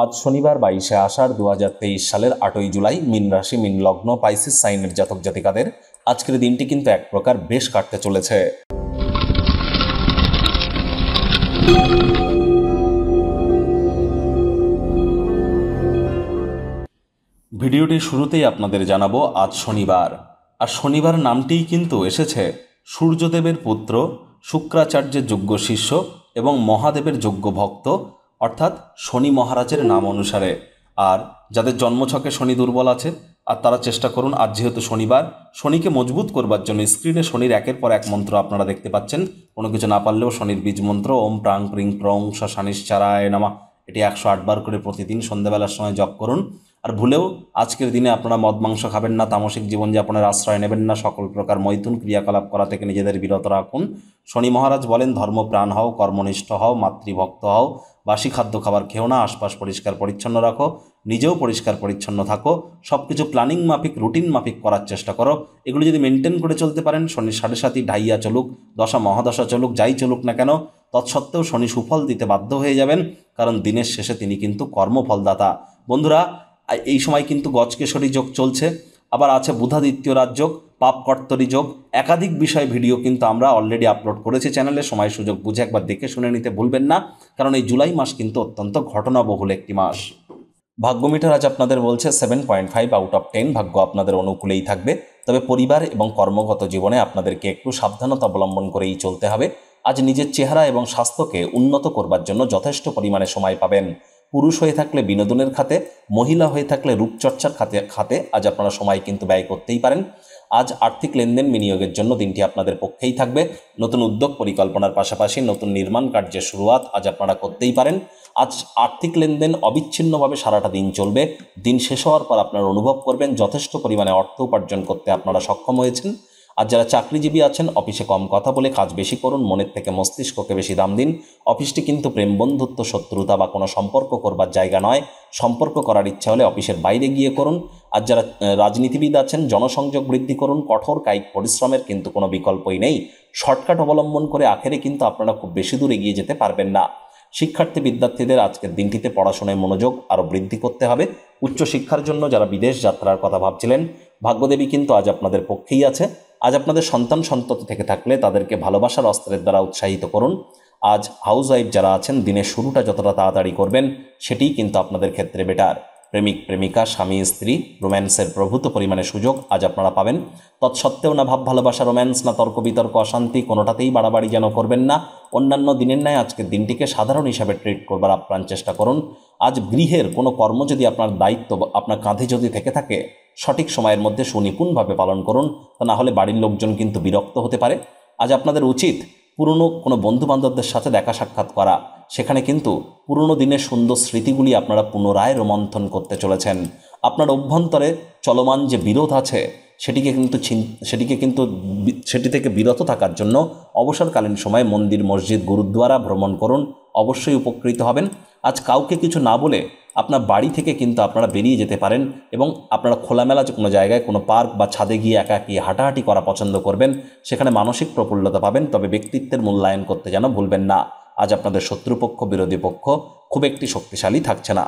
আজ শনিবার বাইশে আষাঢ় দু সালের আটই জুলাই মিন রাশি মিন লগ্ন পাইসিস সাইনের জাতক জাতিকাদের আজকের দিনটি কিন্তু এক প্রকার বেশ কাটতে চলেছে ভিডিওটি শুরুতেই আপনাদের জানাবো আজ শনিবার আর শনিবার নামটিই কিন্তু এসেছে সূর্যদেবের পুত্র শুক্রাচার্যের যোগ্য শিষ্য এবং মহাদেবের যোগ্য ভক্ত অর্থাৎ শনি মহারাজের নাম অনুসারে আর যাদের জন্মছকে শনি দুর্বল আছে আর তারা চেষ্টা করুন আজ যেহেতু শনিবার শনিকে মজবুত করবার জন্য স্ক্রিনে শনির একের পর এক মন্ত্র আপনারা দেখতে পাচ্ছেন কোনো কিছু না পারলেও শনির বীজ মন্ত্র ওম প্রাং প্রিং প্রং শানিশ্চারায় নামা এটি একশো আটবার করে প্রতিদিন সন্ধ্যাবেলার সময় জপ করুন আর ভুলেও আজকের দিনে আপনারা মদ মাংস খাবেন না তামসিক জীবনযাপনের আশ্রয় নেবেন না সকল প্রকার মৈথুন ক্রিয়াকলাপ করা থেকে নিজেদের বিরত রাখুন শনি মহারাজ বলেন ধর্ম প্রাণ হও কর্মনিষ্ঠ হও মাতৃভক্ত হও বাসি খাদ্য খাবার খেও না আশপাশ পরিষ্কার পরিচ্ছন্ন রাখো নিজেও পরিষ্কার পরিচ্ছন্ন থাকো সব কিছু প্ল্যানিং মাফিক রুটিন মাফিক করার চেষ্টা করো এগুলো যদি মেনটেন করে চলতে পারেন শনি সাড়ে সাতই ঢাইয়া চলুক দশা মহাদশা চলুক যাই চলুক না কেন তৎসত্ত্বেও শনি সুফল দিতে বাধ্য হয়ে যাবেন কারণ দিনের শেষে তিনি কিন্তু কর্মফলদাতা বন্ধুরা এই সময় কিন্তু গজকেশরী যোগ চলছে আবার আছে বুধাদিত্য রাজযোগ পাপকর্তরী যোগ একাধিক বিষয়ে ভিডিও কিন্তু আমরা অলরেডি আপলোড করেছি চ্যানেলে সময় সুযোগ বুঝে একবার দেখে শুনে নিতে ভুলবেন না কারণ এই জুলাই মাস কিন্তু অত্যন্ত ঘটনাবহুল একটি মাস ভাগ্যমিটার আজ আপনাদের বলছে seven point five out of ten ভাগ্য আপনাদের অনুকূলেই থাকবে তবে পরিবার এবং কর্মগত জীবনে আপনাদেরকে একটু সাবধানতা অবলম্বন করেই চলতে হবে আজ নিজের চেহারা এবং স্বাস্থ্যকে উন্নত করবার জন্য যথেষ্ট পরিমাণে সময় পাবেন পুরুষ হয়ে থাকলে বিনোদনের খাতে মহিলা হয়ে থাকলে রূপচর্চার খাতে খাতে আজ আপনারা সময় কিন্তু ব্যয় করতেই পারেন আজ আর্থিক লেনদেন বিনিয়োগের জন্য দিনটি আপনাদের পক্ষেই থাকবে নতুন উদ্যোগ পরিকল্পনার পাশাপাশি নতুন নির্মাণ কার্যের শুরুয়াত আজ আপনারা করতেই পারেন আজ আর্থিক লেনদেন অবিচ্ছিন্নভাবে সারাটা দিন চলবে দিন শেষ হওয়ার পর আপনারা অনুভব করবেন যথেষ্ট পরিমাণে অর্থ উপার্জন করতে আপনারা সক্ষম হয়েছেন আর যারা চাকরিজীবী আছেন অফিসে কম কথা বলে কাজ বেশি করুন মনের থেকে মস্তিষ্ককে বেশি দাম দিন অফিসটি কিন্তু প্রেম বন্ধুত্ব শত্রুতা বা কোনো সম্পর্ক করবার জায়গা নয় সম্পর্ক করার ইচ্ছা হলে অফিসের বাইরে গিয়ে করুন আর যারা রাজনীতিবিদ আছেন জনসংযোগ বৃদ্ধি করুন কঠোর কায়িক পরিশ্রমের কিন্তু কোনো বিকল্পই নেই শর্টকাট অবলম্বন করে আখেরে কিন্তু আপনারা খুব বেশি দূর এগিয়ে যেতে পারবেন না শিক্ষার্থী বিদ্যার্থীদের আজকের দিনটিতে পড়াশোনায় মনোযোগ আরও বৃদ্ধি করতে হবে উচ্চশিক্ষার জন্য যারা বিদেশ যাত্রার কথা ভাবছিলেন ভাগ্যদেবী কিন্তু আজ আপনাদের পক্ষেই আছে আজ আপনাদের সন্তান সন্তত থেকে থাকলে তাদেরকে ভালোবাসার অস্ত্রের দ্বারা উৎসাহিত করুন আজ হাউস ওয়াইফ যারা আছেন দিনের শুরুটা যতটা তাড়াতাড়ি করবেন সেটি কিন্তু আপনাদের ক্ষেত্রে বেটার প্রেমিক প্রেমিকা স্বামী স্ত্রী রোম্যান্সের প্রভূত পরিমাণে সুযোগ আজ আপনারা পাবেন তৎসত্ত্বেও না ভাব ভালোবাসা রোম্যান্স না তর্ক বিতর্ক অশান্তি কোনোটাতেই বাড়াবাড়ি যেন করবেন না অন্যান্য দিনের ন্যায় আজকের দিনটিকে সাধারণ হিসাবে ট্রিট করবার আপ্রাণ চেষ্টা করুন আজ গৃহের কোনো কর্ম যদি আপনার দায়িত্ব আপনার কাঁধে যদি থেকে থাকে সঠিক সময়ের মধ্যে সুনিপুণভাবে পালন করুন তা না হলে বাড়ির লোকজন কিন্তু বিরক্ত হতে পারে আজ আপনাদের উচিত পুরনো কোনো বন্ধু বান্ধবদের সাথে দেখা সাক্ষাৎ করা সেখানে কিন্তু পুরনো দিনের সুন্দর স্মৃতিগুলি আপনারা পুনরায় রোমন্থন করতে চলেছেন আপনার অভ্যন্তরে চলমান যে বিরোধ আছে সেটিকে কিন্তু সেটিকে কিন্তু সেটি থেকে বিরত থাকার জন্য অবসরকালীন সময়ে মন্দির মসজিদ গুরুদ্বারা ভ্রমণ করুন অবশ্যই উপকৃত হবেন আজ কাউকে কিছু না বলে আপনার বাড়ি থেকে কিন্তু আপনারা বেরিয়ে যেতে পারেন এবং আপনারা খোলামেলা যে কোনো জায়গায় কোনো পার্ক বা ছাদে গিয়ে একা একাকি হাঁটাহাঁটি করা পছন্দ করবেন সেখানে মানসিক প্রফুল্লতা পাবেন তবে ব্যক্তিত্বের মূল্যায়ন করতে যেন ভুলবেন না আজ আপনাদের শত্রুপক্ষ বিরোধী পক্ষ খুব একটি শক্তিশালী থাকছে না